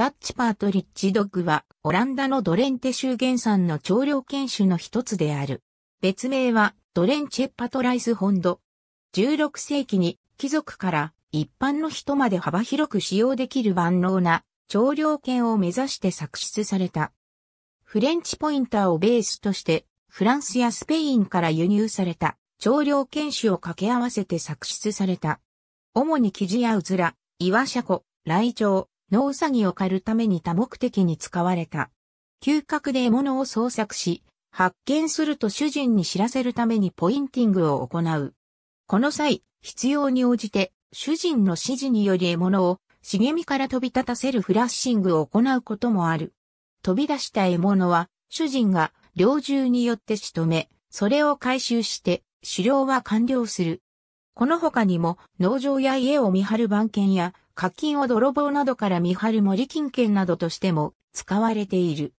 ダッチパートリッジドッグは、オランダのドレンテ州原産の長領犬種の一つである。別名は、ドレンチェッパトライスホンド。16世紀に、貴族から一般の人まで幅広く使用できる万能な長領犬を目指して作出された。フレンチポインターをベースとして、フランスやスペインから輸入された長領犬種を掛け合わせて作出された。主にキジやウズラ、イワシャコ、ライチョウ、農作業を狩るために多目的に使われた。嗅覚で獲物を捜索し、発見すると主人に知らせるためにポインティングを行う。この際、必要に応じて、主人の指示により獲物を茂みから飛び立たせるフラッシングを行うこともある。飛び出した獲物は、主人が猟銃によって仕留め、それを回収して狩猟は完了する。この他にも農場や家を見張る番犬や課金を泥棒などから見張る森金券などとしても使われている。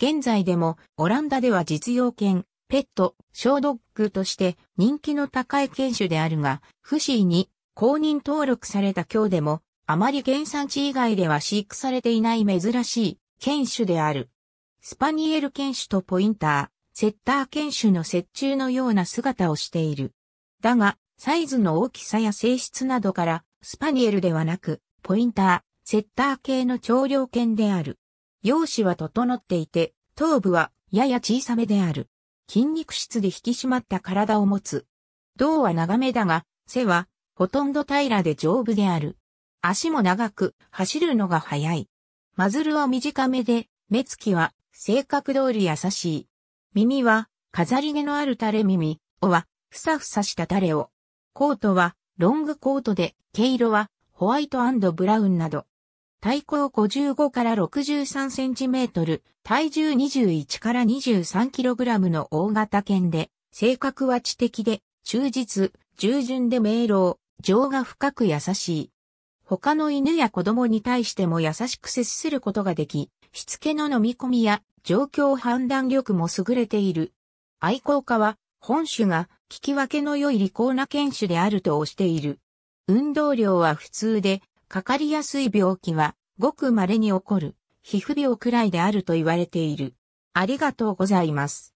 現在でもオランダでは実用犬、ペット、小ドッグとして人気の高い犬種であるが、不思議に公認登録された今日でも、あまり原産地以外では飼育されていない珍しい犬種である。スパニエル犬種とポインター、セッター犬種の折衷のような姿をしている。だが、サイズの大きさや性質などからスパニエルではなく、ポインター、セッター系の長量犬である。容姿は整っていて、頭部はやや小さめである。筋肉質で引き締まった体を持つ。胴は長めだが、背はほとんど平らで丈夫である。足も長く、走るのが速い。マズルは短めで、目つきは性格通り優しい。耳は飾り毛のある垂れ耳、尾はふさふさした垂れ尾。コートはロングコートで、毛色はホワイトブラウンなど。体高55から63センチメートル、体重21から23キログラムの大型犬で、性格は知的で、忠実、従順で明朗、情が深く優しい。他の犬や子供に対しても優しく接することができ、しつけの飲み込みや状況判断力も優れている。愛好家は本種が聞き分けの良い利口な犬種であると推している。運動量は普通で、かかりやすい病気はごく稀に起こる皮膚病くらいであると言われている。ありがとうございます。